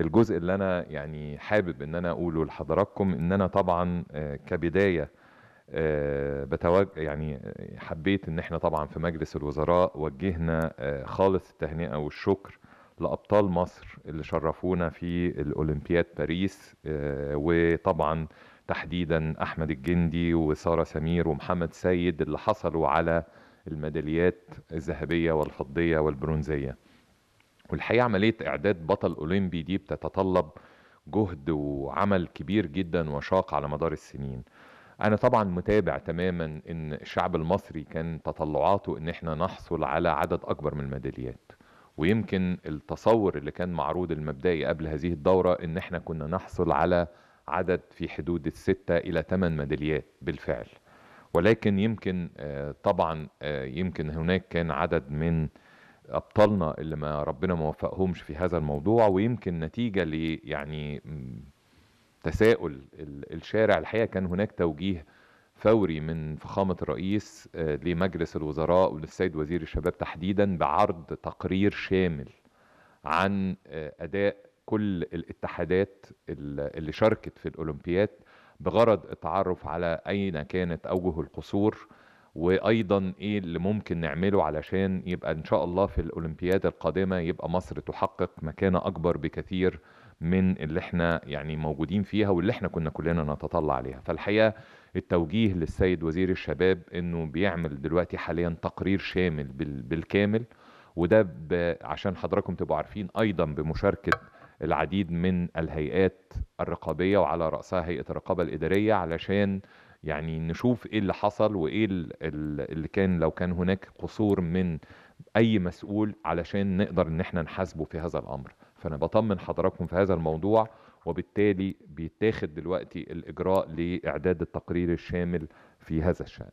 الجزء اللي انا يعني حابب ان انا اقوله لحضراتكم ان انا طبعا آه، كبدايه آه، بتوجه يعني حبيت ان احنا طبعا في مجلس الوزراء وجهنا آه، خالص التهنئه والشكر لابطال مصر اللي شرفونا في الاولمبياد باريس وطبعا تحديدا احمد الجندي وساره سمير ومحمد سيد اللي حصلوا على الميداليات الذهبيه والفضيه والبرونزيه والحقيقه عمليه اعداد بطل اولمبي دي بتتطلب جهد وعمل كبير جدا وشاق على مدار السنين انا طبعا متابع تماما ان الشعب المصري كان تطلعاته ان احنا نحصل على عدد اكبر من الميداليات ويمكن التصور اللي كان معروض المبدئي قبل هذه الدوره ان احنا كنا نحصل على عدد في حدود الستة إلى ثمان ميداليات بالفعل ولكن يمكن آه، طبعا آه، يمكن هناك كان عدد من ابطالنا اللي ما ربنا ما وفقهمش في هذا الموضوع ويمكن نتيجه ل يعني تساؤل الشارع الحقيقه كان هناك توجيه فوري من فخامه الرئيس آه، لمجلس الوزراء وللسيد وزير الشباب تحديدا بعرض تقرير شامل عن آه، اداء كل الاتحادات اللي شاركت في الاولمبياد بغرض التعرف على اين كانت اوجه القصور وايضا ايه اللي ممكن نعمله علشان يبقى ان شاء الله في الاولمبياد القادمه يبقى مصر تحقق مكانه اكبر بكثير من اللي احنا يعني موجودين فيها واللي احنا كنا كلنا نتطلع عليها فالحقيقه التوجيه للسيد وزير الشباب انه بيعمل دلوقتي حاليا تقرير شامل بالكامل وده عشان حضراتكم تبقوا عارفين ايضا بمشاركه العديد من الهيئات الرقابيه وعلى راسها هيئه الرقابه الاداريه علشان يعني نشوف ايه اللي حصل وايه اللي كان لو كان هناك قصور من اي مسؤول علشان نقدر ان احنا نحاسبه في هذا الامر فانا بطمن حضراتكم في هذا الموضوع وبالتالي بيتاخد دلوقتي الاجراء لاعداد التقرير الشامل في هذا الشان